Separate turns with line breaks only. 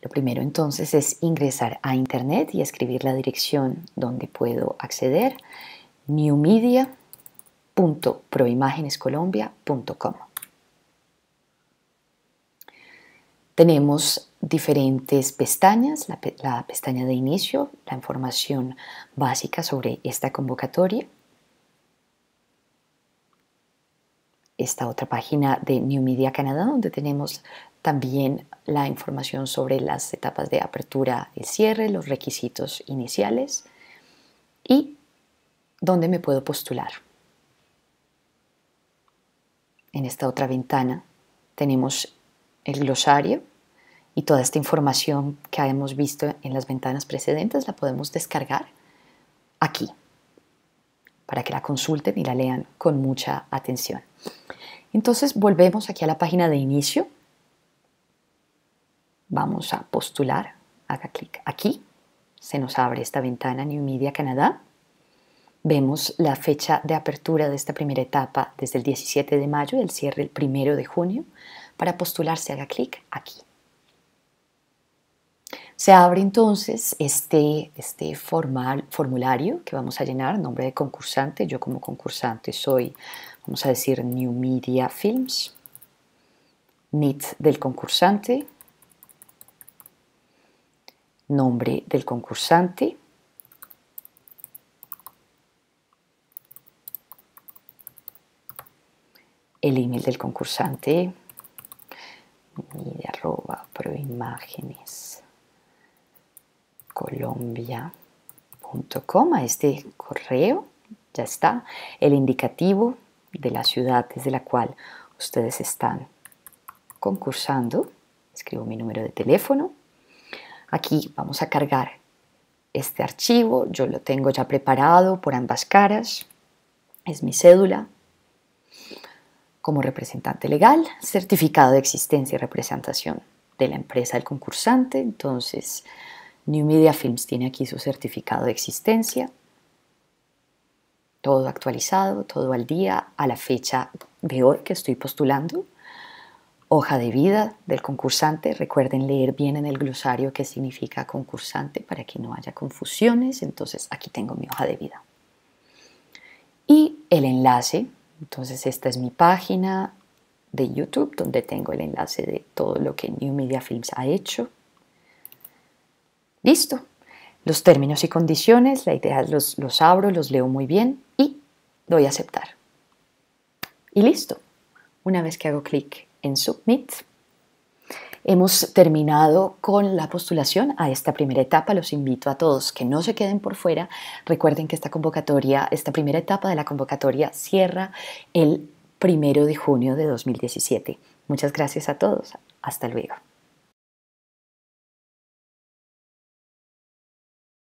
Lo primero entonces es ingresar a internet y escribir la dirección donde puedo acceder, newmedia.proimagenescolombia.com. Tenemos diferentes pestañas, la, la, pestaña de inicio, la información básica sobre esta convocatoria, esta otra página de New Media Canadá donde tenemos también la información sobre las etapas de apertura y cierre, los requisitos iniciales y dónde me puedo postular. En esta otra ventana tenemos el glosario y toda esta información que hemos visto en las ventanas precedentes la podemos descargar aquí para que la consulten y la lean con mucha atención. Entonces volvemos aquí a la página de inicio Vamos a postular, haga clic aquí, se nos abre esta ventana New Media Canadá. Vemos la fecha de apertura de esta primera etapa desde el 17 de mayo y el cierre el 1 de junio. Para postularse haga clic aquí. Se abre entonces este, este formal, formulario que vamos a llenar, nombre de concursante. Yo como concursante soy, vamos a decir, New Media Films. NIT del concursante, nombre del concursante, el email del concursante, y arroba proimágenes colombia.com este correo ya está el indicativo de la ciudad desde la cual ustedes están concursando escribo mi número de teléfono Aquí vamos a cargar este archivo, yo lo tengo ya preparado por ambas caras, es mi cédula como representante legal, certificado de existencia y representación de la empresa del concursante, entonces New Media Films tiene aquí su certificado de existencia, todo actualizado, todo al día, a la fecha de hoy que estoy postulando hoja de vida del concursante. Recuerden leer bien en el glosario qué significa concursante para que no haya confusiones. Entonces aquí tengo mi hoja de vida. Y el enlace. Entonces esta es mi página de YouTube donde tengo el enlace de todo lo que New Media Films ha hecho. Listo. Los términos y condiciones, la idea los, los abro, los leo muy bien y doy a aceptar. Y listo. Una vez que hago clic en Submit. Hemos terminado con la postulación a esta primera etapa. Los invito a todos que no se queden por fuera. Recuerden que esta convocatoria, esta primera etapa de la convocatoria cierra el primero de junio de 2017. Muchas gracias a todos. Hasta luego.